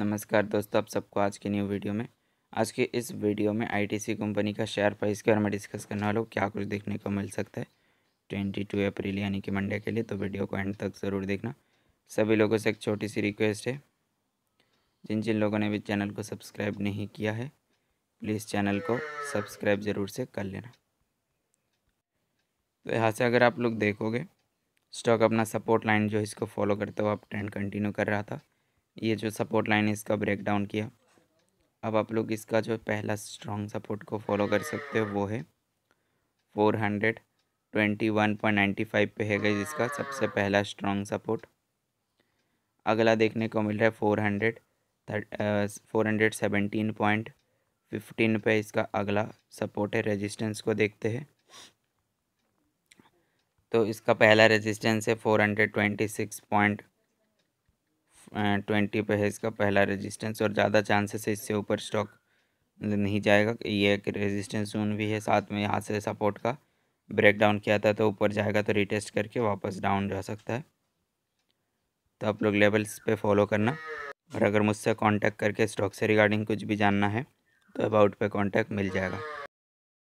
नमस्कार दोस्तों आप सबको आज की न्यू वीडियो में आज के इस वीडियो में आईटीसी कंपनी का शेयर प्राइस के बारे में डिस्कस करने वाला हूँ क्या कुछ देखने को मिल सकता है ट्वेंटी टू अप्रैल यानी कि मंडे के लिए तो वीडियो को एंड तक ज़रूर देखना सभी लोगों से एक छोटी सी रिक्वेस्ट है जिन जिन लोगों ने भी चैनल को सब्सक्राइब नहीं किया है प्लीज़ चैनल को सब्सक्राइब ज़रूर से कर लेना तो यहाँ से अगर आप लोग देखोगे स्टॉक अपना सपोर्ट लाइन जो इसको फॉलो करते हो आप ट्रेंड कंटिन्यू कर रहा था ये जो सपोर्ट लाइन है इसका ब्रेक डाउन किया अब आप लोग इसका जो पहला स्ट्रॉन्ग सपोर्ट को फॉलो कर सकते हो वो है four hundred twenty one point ninety five पे है गई इसका सबसे पहला स्ट्रॉन्ग सपोर्ट अगला देखने को मिल रहा है four hundred four hundred seventeen point fifteen पे इसका अगला सपोर्ट है रेजिस्टेंस को देखते हैं तो इसका पहला रेजिस्टेंस है four hundred twenty six point twenty पे है इसका पहला रेजिस्टेंस और ज़्यादा चांसेस है इससे ऊपर स्टॉक नहीं जाएगा ये एक रेजिस्टेंस जोन भी है साथ में यहाँ से सपोर्ट का ब्रेक डाउन किया था तो ऊपर जाएगा तो रिटेस्ट करके वापस डाउन जा सकता है तो आप लोग लेवल्स पे फॉलो करना और अगर मुझसे कांटेक्ट करके स्टॉक से रिगार्डिंग कुछ भी जानना है तो अबाउट पे कांटेक्ट मिल जाएगा